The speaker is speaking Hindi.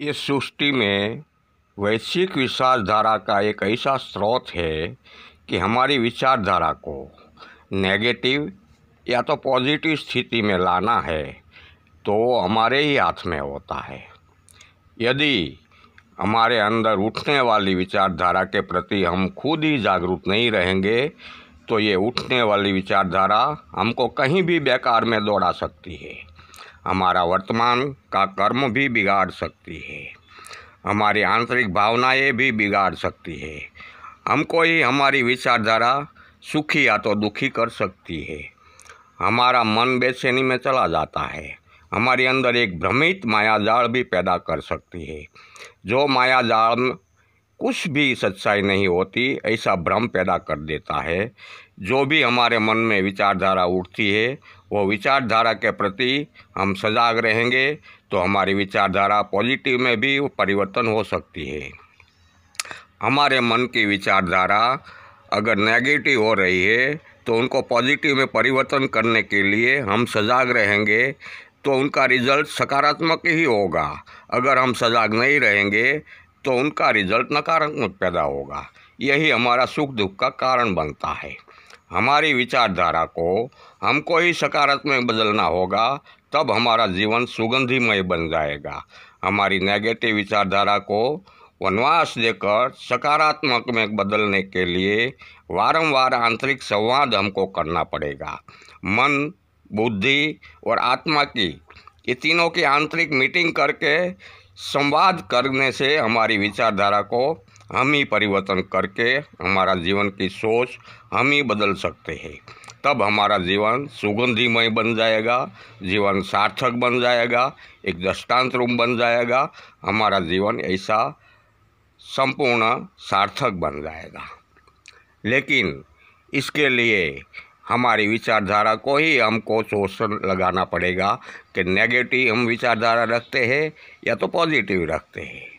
इस सृष्टि में वैश्विक विचारधारा का एक ऐसा स्रोत है कि हमारी विचारधारा को नेगेटिव या तो पॉजिटिव स्थिति में लाना है तो वो हमारे ही हाथ में होता है यदि हमारे अंदर उठने वाली विचारधारा के प्रति हम खुद ही जागरूक नहीं रहेंगे तो ये उठने वाली विचारधारा हमको कहीं भी बेकार में दौड़ा सकती है हमारा वर्तमान का कर्म भी बिगाड़ सकती है हमारी आंतरिक भावनाएं भी बिगाड़ सकती है हमको ही हमारी विचारधारा सुखी या तो दुखी कर सकती है हमारा मन बेचैनी में चला जाता है हमारे अंदर एक भ्रमित मायाजाल भी पैदा कर सकती है जो मायाजाल कुछ भी सच्चाई नहीं होती ऐसा भ्रम पैदा कर देता है जो भी हमारे मन में विचारधारा उठती है वो विचारधारा के प्रति हम सजाग रहेंगे तो हमारी विचारधारा पॉजिटिव में भी परिवर्तन हो सकती है हमारे मन की विचारधारा अगर नेगेटिव हो रही है तो उनको पॉजिटिव में परिवर्तन करने के लिए हम सजाग रहेंगे तो उनका रिजल्ट सकारात्मक ही होगा अगर हम सजाग नहीं रहेंगे तो उनका रिजल्ट नकारात्मक पैदा होगा यही हमारा सुख दुख का कारण बनता है हमारी विचारधारा को हमको ही सकारात्मक बदलना होगा तब हमारा जीवन सुगंधिमय बन जाएगा हमारी नेगेटिव विचारधारा को वनवास देकर सकारात्मक में बदलने के लिए वारंवार आंतरिक संवाद हमको करना पड़ेगा मन बुद्धि और आत्मा की ये तीनों की आंतरिक मीटिंग करके संवाद करने से हमारी विचारधारा को हम ही परिवर्तन करके हमारा जीवन की सोच हम ही बदल सकते हैं तब हमारा जीवन सुगंधिमय बन जाएगा जीवन सार्थक बन जाएगा एक दृष्टांत रूप बन जाएगा हमारा जीवन ऐसा संपूर्ण सार्थक बन जाएगा लेकिन इसके लिए हमारी विचारधारा को ही हमको शोषण लगाना पड़ेगा कि नेगेटिव हम विचारधारा रखते हैं या तो पॉजिटिव रखते हैं